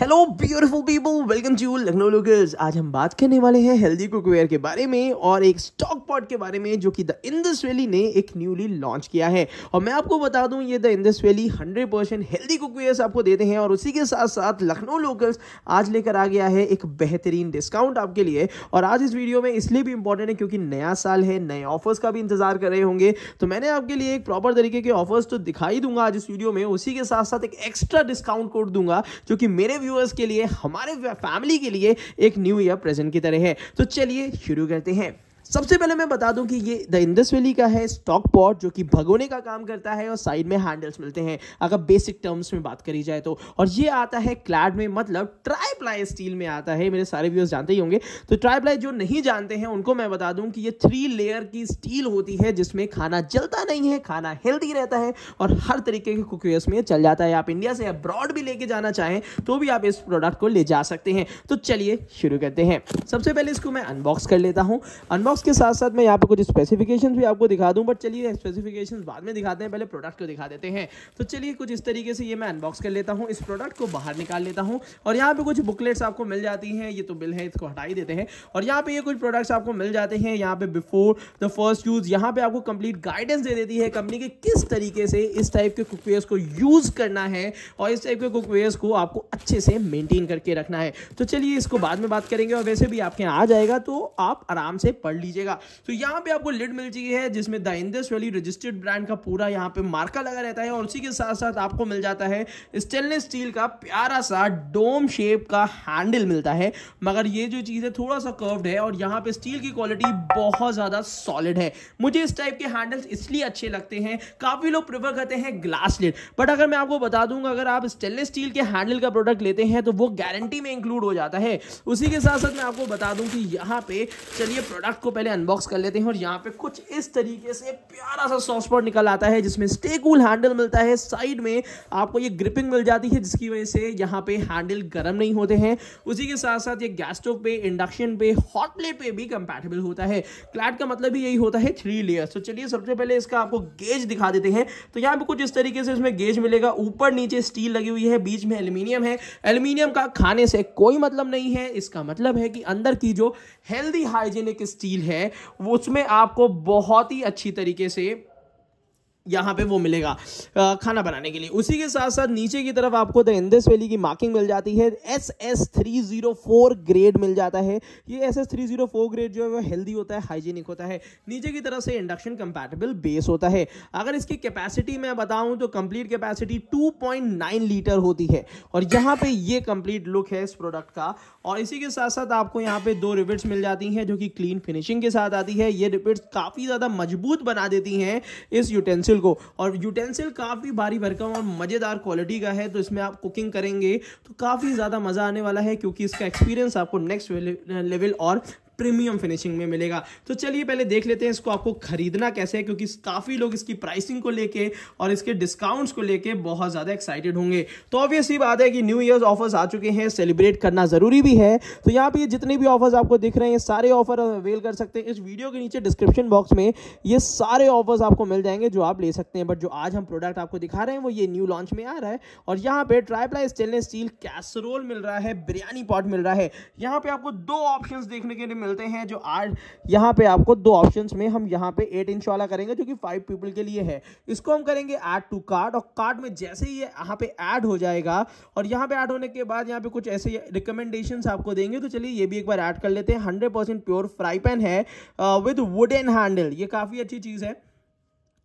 hello beautiful people welcome to Lucknow locals आज हम बात करने वाले हैं हेल्दी कुकवेयर के बारे में और एक स्टॉक पॉट के बारे में जो कि द इंदस वैली ने एक न्यूली लॉन्च किया है और मैं आपको बता दूं ये the Indus Valley 100 percent healthy cookwares आपको देते हैं और उसी के साथ साथ लखनऊ लोकल्स आज लेकर आ गया है एक बेहतरीन डिस्काउंट आपके लिए और आज इस वीडियो में इसलिए भी इंपॉर्टेंट है क्योंकि नया साल है नए ऑफर्स का भी इंतजार कर रहे होंगे तो मैंने आपके लिए एक प्रॉपर तरीके के ऑफर्स तो दिखाई दूंगा आज इस वीडियो में उसी के साथ साथ एक एक्स्ट्रा डिस्काउंट कोड दूंगा जो कि मेरे व्यूअर्स के लिए हमारे फैमिली के लिए एक न्यू ईयर प्रेजेंट की तरह है तो चलिए शुरू करते हैं सबसे पहले मैं बता दूं कि ये द इंदस वैली का है स्टॉक पॉट जो कि भगोने का काम करता है और साइड में हैंडल्स मिलते हैं अगर बेसिक टर्म्स में बात करी जाए तो और ये आता है क्लैड में मतलब ट्राई प्लाई स्टील में आता है मेरे सारे व्यूअर्स जानते ही होंगे तो ट्राई प्लाई जो नहीं जानते हैं उनको मैं बता दूं कि ये थ्री लेयर की स्टील होती है जिसमें खाना जलता नहीं है खाना हेल्दी रहता है और हर तरीके के कुकवेयर्स में चल जाता है आप इंडिया से अब्रॉड भी लेके जाना चाहें तो भी आप इस प्रोडक्ट को ले जा सकते हैं तो चलिए शुरू करते हैं सबसे पहले इसको मैं अनबॉक्स कर लेता हूँ अनबॉक्स उसके साथ साथ मैं यहाँ पर कुछ स्पेसिफिकेशन भी आपको दिखा दूँ बट चलिए स्पेसिफिकेशन बाद में दिखाते हैं पहले प्रोडक्ट को दिखा देते हैं तो चलिए कुछ इस तरीके से ये मैं अनबॉक्स कर लेता हूँ इस प्रोडक्ट को बाहर निकाल लेता हूँ और यहाँ पर कुछ बुकलेट्स आपको मिल जाती हैं ये तो बिल है इसको हटा ही देते हैं और यहाँ पर ये कुछ प्रोडक्ट्स आपको मिल जाते हैं यहाँ पर बिफोर द फर्स्ट यूज़ यहाँ पर आपको कंप्लीट गाइडेंस दे देती है कंपनी के किस तरीके से इस टाइप के कुकवेयर्स को यूज़ करना है और इस टाइप के कुकवेयर्स को आपको अच्छे से मेनटेन करके रखना है तो चलिए इसको बाद में बात करेंगे और वैसे भी आपके यहाँ आ जाएगा तो आप आराम से पढ़ लीजिएगा तो यहाँ पे आपको लिड मिल चुकी है जिसमें the Indus Valley registered brand का पूरा यहाँ पे मार्का लगा रहता है और उसी के साथ साथ आपको मिल जाता है स्टेनलेस स्टील का प्यारा सा डोम शेप का हैंडल मिलता है मगर ये जो चीज़ है थोड़ा सा कर्व्ड है और यहाँ पे स्टील की क्वालिटी बहुत ज़्यादा सॉलिड है मुझे इस टाइप के हैंडल्स इसलिए अच्छे लगते हैं काफ़ी लोग प्रेफर करते हैं ग्लास लिड बट अगर मैं आपको बता दूंगा अगर आप स्टेनलेस स्टील के हैंडल का प्रोडक्ट लेते हैं तो वो गारंटी में इंक्लूड हो जाता है उसी के साथ साथ मैं आपको बता दूं कि यहाँ पे चलिए प्रोडक्ट को पहले अनबॉक्स कर लेते हैं और यहाँ पे कुछ इस तरीके से प्यारा सा सॉफ्ट स्पॉट निकल आता है जिसमें स्टेकूल हैंडल मिलता है साइड में आपको ये ग्रिपिंग मिल जाती है जिसकी वजह से यहाँ पे हैंडल गर्म नहीं होते हैं उसी के साथ साथ ये गैस स्टोव पे इंडक्शन पे हॉट प्लेट पे भी कंपेटेबल होता है क्लैट का मतलब भी यही होता है थ्री लेयर तो चलिए सबसे पहले इसका आपको गेज दिखा देते हैं तो यहाँ पे कुछ इस तरीके से इसमें गेज मिलेगा ऊपर नीचे स्टील लगी हुई है बीच में एल्यूमिनियम है एल्यूमिनियम का खाने से कोई मतलब नहीं है इसका मतलब है कि अंदर की जो हेल्दी हाइजेनिक स्टील है उसमें आपको बहुत ही अच्छी तरीके से यहाँ पे वो मिलेगा खाना बनाने के लिए उसी के साथ साथ नीचे की तरफ आपको द इंदस वैली की मार्किंग मिल जाती है S S three zero four grade मिल जाता है ये S S three zero four grade जो है वो हेल्दी होता है हाइजीनिक होता है नीचे की तरफ से इंडक्शन कंपैटिबल बेस होता है अगर इसकी कैपेसिटी मैं बताऊँ तो कंप्लीट कैपेसिटी टू लीटर होती है और यहाँ पर ये कंप्लीट लुक है इस प्रोडक्ट का और इसी के साथ साथ आपको यहाँ पर दो रिबिट्स मिल जाती हैं जो कि क्लीन फिनिशिंग के साथ आती है ये रिबिट्स काफ़ी ज़्यादा मजबूत बना देती हैं इस यूटेंसिल यूटेंसिल को और यूटेंसिल काफ़ी भारी भरकम और मज़ेदार क्वालिटी का है तो इसमें आप कुकिंग करेंगे तो काफ़ी ज़्यादा मज़ा आने वाला है क्योंकि इसका एक्सपीरियंस आपको नेक्स्ट लेवल और प्रीमियम फिनिशिंग में मिलेगा तो चलिए पहले देख लेते हैं इसको आपको खरीदना कैसे है क्योंकि काफ़ी लोग इसकी प्राइसिंग को लेके और इसके डिस्काउंट्स को लेके बहुत ज़्यादा एक्साइटेड होंगे तो ऑब्वियस ही बात है कि न्यू ईयर ऑफर्स आ चुके हैं सेलिब्रेट करना ज़रूरी भी है तो यहाँ पे जितने भी ऑफर्स आपको दिख रहे हैं सारे ऑफर अवेल कर सकते हैं इस वीडियो के नीचे डिस्क्रिप्शन बॉक्स में ये सारे ऑफर्स आपको मिल जाएंगे जो आप ले सकते हैं बट जो आज हम प्रोडक्ट आपको दिखा रहे हैं वो ये न्यू लॉन्च में आ रहा है और यहाँ पे ट्राइप्लाई स्टेनलेस स्टील कैसरोल मिल रहा है बिरयानी पॉट मिल रहा है यहाँ पे आपको दो ऑप्शन देखने के लिए मिलते हैं जो आर्ट यहाँ पे आपको दो ऑप्शंस में हम यहाँ पे एट इंच वाला करेंगे जो कि फाइव पीपल के लिए है इसको हम करेंगे ऐड टू कार्ड और कार्ड में जैसे ही यहाँ पे ऐड हो जाएगा और यहाँ पे ऐड होने के बाद यहाँ पे कुछ ऐसे रिकमेंडेशन आपको देंगे तो चलिए ये भी एक बार ऐड कर लेते हैं हंड्रेड प्योर फ्राई पैन है विद वुड हैंडल ये काफ़ी अच्छी चीज़ है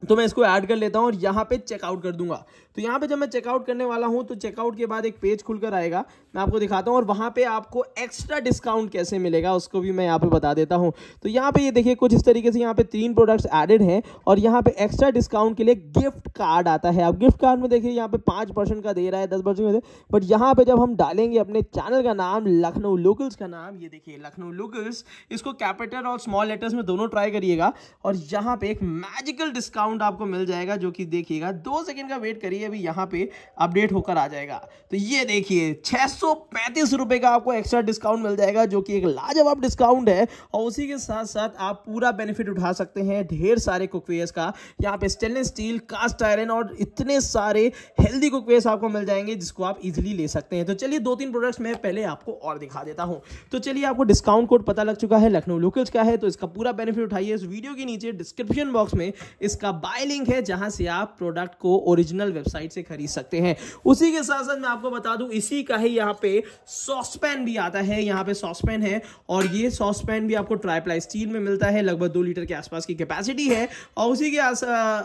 तो मैं इसको ऐड कर लेता हूँ और यहाँ पे चेकआउट कर दूंगा तो यहाँ पे जब मैं चेकआउट करने वाला हूँ तो चेकआउट के बाद एक पेज खुलकर आएगा मैं आपको दिखाता हूँ और वहाँ पे आपको एक्स्ट्रा डिस्काउंट कैसे मिलेगा उसको भी मैं यहाँ पे बता देता हूँ तो यहाँ पे ये देखिए कुछ इस तरीके से यहाँ पे तीन प्रोडक्ट्स एडेड हैं और यहाँ पे एक्स्ट्रा डिस्काउंट के लिए गिफ्ट कार्ड आता है आप गिफ्ट कार्ड में देखिए यहाँ पे पाँच परसेंट का दे रहा है दस परसेंट बट यहाँ पर जब हम डालेंगे अपने चैनल का नाम लखनऊ लोकल्स का नाम ये देखिए लखनऊ लोकल्स इसको कैपिटल और स्मॉल लेटर्स में दोनों ट्राई करिएगा और यहाँ पर एक मैजिकल डिस्काउंट आपको मिल जाएगा जो कि देखिएगा दो सेकेंड का वेट करिए अभी यहाँ पे अपडेट होकर आ जाएगा तो ये देखिए छः सौ का आपको एक्स्ट्रा डिस्काउंट मिल जाएगा जो कि एक लाजवाब डिस्काउंट है और उसी के साथ साथ आप पूरा बेनिफिट उठा सकते हैं ढेर सारे कुकवेयर्स का यहाँ पे स्टेनलेस स्टील कास्ट आयरन और इतने सारे हेल्दी कुकवेयर्स आपको मिल जाएंगे जिसको आप इजिली ले सकते हैं तो चलिए दो तीन प्रोडक्ट्स मैं पहले आपको और दिखा देता हूँ तो चलिए आपको डिस्काउंट कोड पता लग चुका है लखनऊ लोकल्स का है तो इसका पूरा बेनिफिट उठाइए इस वीडियो के नीचे डिस्क्रिप्शन बॉक्स में इसका बाय लिंक है जहाँ से आप प्रोडक्ट को ओरिजिनल वेबसाइट वेबसाइट से खरीद सकते हैं उसी के साथ साथ मैं आपको बता दूं इसी का ही यहाँ पे सॉसपैन भी आता है यहाँ पे सॉसपैन है और ये सॉसपैन भी आपको ट्राईप्लाई स्टील में मिलता है लगभग दो लीटर के आसपास की कैपेसिटी है और उसी के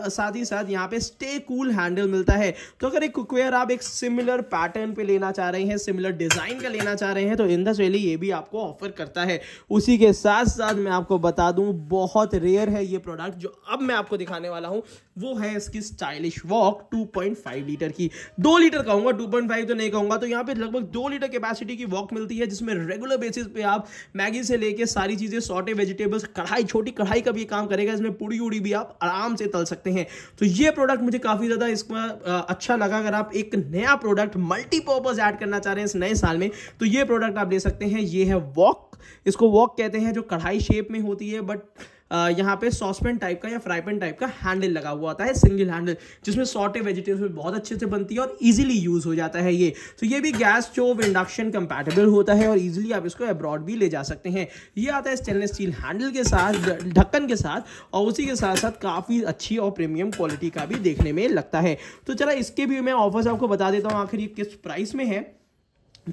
साथ ही साथ यहाँ पे स्टे कूल हैंडल मिलता है तो अगर एक कुकवेयर आप एक सिमिलर पैटर्न पे लेना चाह रहे हैं सिमिलर डिजाइन का लेना चाह रहे हैं तो इंदस वैली ये भी आपको ऑफर करता है उसी के साथ साथ मैं आपको बता दूं बहुत रेयर है ये प्रोडक्ट जो अब मैं आपको दिखाने वाला हूं वो है इसकी स्टाइलिश वॉक 2.5 लीटर की दो लीटर कहूँगा 2.5 तो नहीं कहूंगा तो यहाँ पे लगभग दो लीटर कैपेसिटी की वॉक मिलती है जिसमें रेगुलर बेसिस पे आप मैगी से लेके सारी चीज़ें सॉटे वेजिटेबल्स कढ़ाई छोटी कढ़ाई का भी काम करेगा इसमें पूड़ी उड़ी भी आप आराम से तल सकते हैं तो ये प्रोडक्ट मुझे काफ़ी ज़्यादा इसका अच्छा लगा अगर आप एक नया प्रोडक्ट मल्टीपर्पज़ ऐड करना चाह रहे हैं इस नए साल में तो ये प्रोडक्ट आप ले सकते हैं ये है वॉक इसको वॉक कहते हैं जो कढ़ाई शेप में होती है बट यहाँ पे सॉसपेन टाइप का या फ्राईपेन टाइप का हैंडल लगा हुआ होता है सिंगल हैंडल जिसमें सॉटे वेजिटेबल्स बहुत अच्छे से बनती है और इजीली यूज़ हो जाता है ये तो ये भी गैस स्टोव इंडक्शन कंपैटिबल होता है और इजीली आप इसको अब्रॉड भी ले जा सकते हैं ये आता है स्टेनलेस स्टील हैंडल के साथ ढक्कन के साथ और उसी के साथ साथ काफ़ी अच्छी और प्रीमियम क्वालिटी का भी देखने में लगता है तो चला इसके भी मैं ऑफर्स आपको बता देता हूँ आखिर ये किस प्राइस में है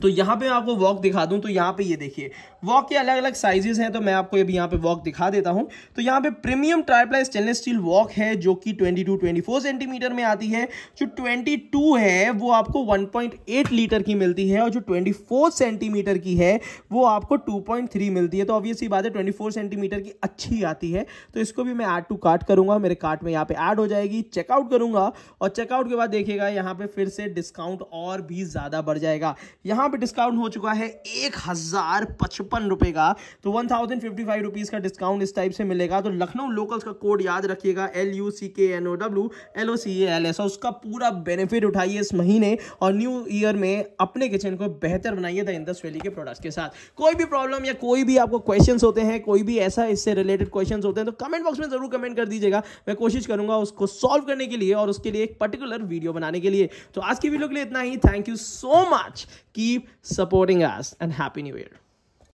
तो यहाँ पे मैं आपको वॉक दिखा दूँ तो यहाँ पे ये देखिए वॉक के अलग अलग साइजेस हैं तो मैं आपको अभी यहाँ पे वॉक दिखा देता हूँ तो यहाँ पे premium triply stainless steel wok है जो कि 22 24 सेंटीमीटर में आती है जो 22 है वो आपको 1.8 लीटर की मिलती है और जो 24 सेंटीमीटर की है वो आपको टू मिलती है तो ऑब्वियसली बात है ट्वेंटी सेंटीमीटर की अच्छी आती है तो इसको भी मैं ऐड टू कार्ट करूँगा मेरे कार्ट में यहाँ पर ऐड हो जाएगी चेकआउट करूँगा और चेकआउट के बाद देखिएगा यहाँ पर फिर से डिस्काउंट और भी ज़्यादा बढ़ जाएगा यहाँ यहाँ पे डिस्काउंट हो चुका है एक हजार पचपन रुपये का तो one thousand fifty five rupees का डिस्काउंट इस टाइप से मिलेगा तो लखनऊ लोकल्स का कोड याद रखिएगा L U C K N O W L O C A L S उसका पूरा बेनिफिट उठाइए इस महीने और न्यू ईयर में अपने किचन को बेहतर बनाइए द इंदस वैली के प्रोडक्ट्स के साथ कोई भी प्रॉब्लम या कोई भी आपको क्वेश्चन होते हैं कोई भी ऐसा इससे रिलेटेड क्वेश्चन होते हैं तो कमेंट बॉक्स में जरूर कमेंट कर दीजिएगा मैं कोशिश करूंगा उसको सॉल्व करने के लिए और उसके लिए एक पर्टिकुलर वीडियो बनाने के लिए तो आज की वीडियो के लिए इतना ही थैंक यू सो मच कि keep supporting us and happy new year